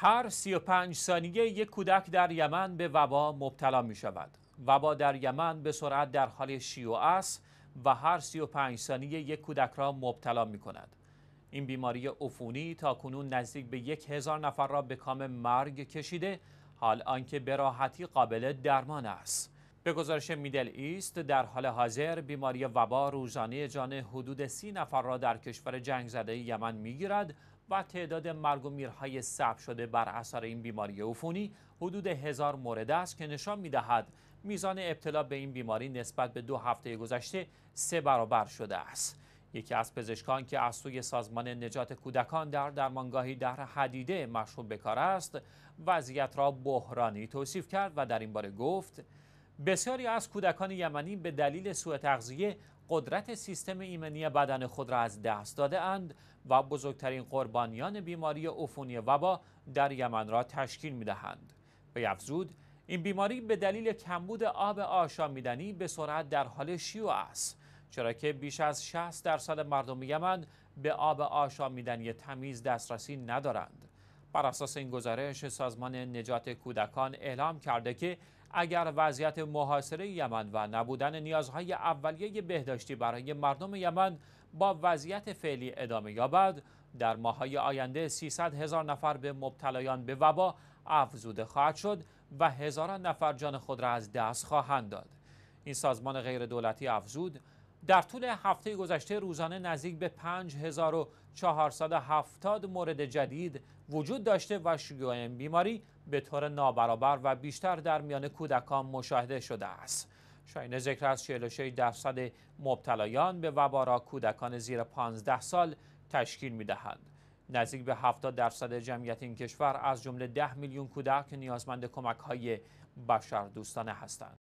هر 35 ثانیه یک کودک در یمن به وبا مبتلا می شود. وبا در یمن به سرعت در حال شیوع است و هر 35 ثانیه یک کودک را مبتلا می کند. این بیماری عفونی تا کنون نزدیک به یک هزار نفر را به کام مرگ کشیده حال آنکه به راحتی قابل درمان است. به گزارش میدل ایست در حال حاضر بیماری وبا روزانه جان حدود سی نفر را در کشور جنگ زده یمن میگیرد و تعداد مرگ و میرهای ثبت شده بر اثر این بیماری عفونی حدود هزار مورد است که نشان میدهد میزان ابتلا به این بیماری نسبت به دو هفته گذشته سه برابر شده است یکی از پزشکان که از سوی سازمان نجات کودکان در درمانگاهی در حدیده مشغول به است وضعیت را بحرانی توصیف کرد و در این باره گفت بسیاری از کودکان یمنی به دلیل سوء تغذیه قدرت سیستم ایمنی بدن خود را از دست داده اند و بزرگترین قربانیان بیماری عفونی وبا در یمن را تشکیل می دهند. به افزود این بیماری به دلیل کمبود آب آشامیدنی به سرعت در حال شیوع است چرا که بیش از 60 درصد مردم یمن به آب آشامیدنی تمیز دسترسی ندارند. بر اساس این گزارش سازمان نجات کودکان اعلام کرده که اگر وضعیت محاصره یمن و نبودن نیازهای اولیه بهداشتی برای مردم یمن با وضعیت فعلی ادامه یابد در ماهای آینده 300 هزار نفر به مبتلایان به وبا افزوده خواهد شد و هزاران نفر جان خود را از دست خواهند داد این سازمان غیر دولتی افزود در طول هفته گذشته روزانه نزدیک به 5470 مورد جدید وجود داشته و شیوع بیماری به طور نابرابر و بیشتر در میان کودکان مشاهده شده است. شاین ذکر از 46 درصد مبتلایان به وبا را کودکان زیر 15 سال تشکیل می دهند. نزدیک به 70 درصد جمعیت این کشور از جمله 10 میلیون کودک نیازمند کمک های بشر دوستانه هستند.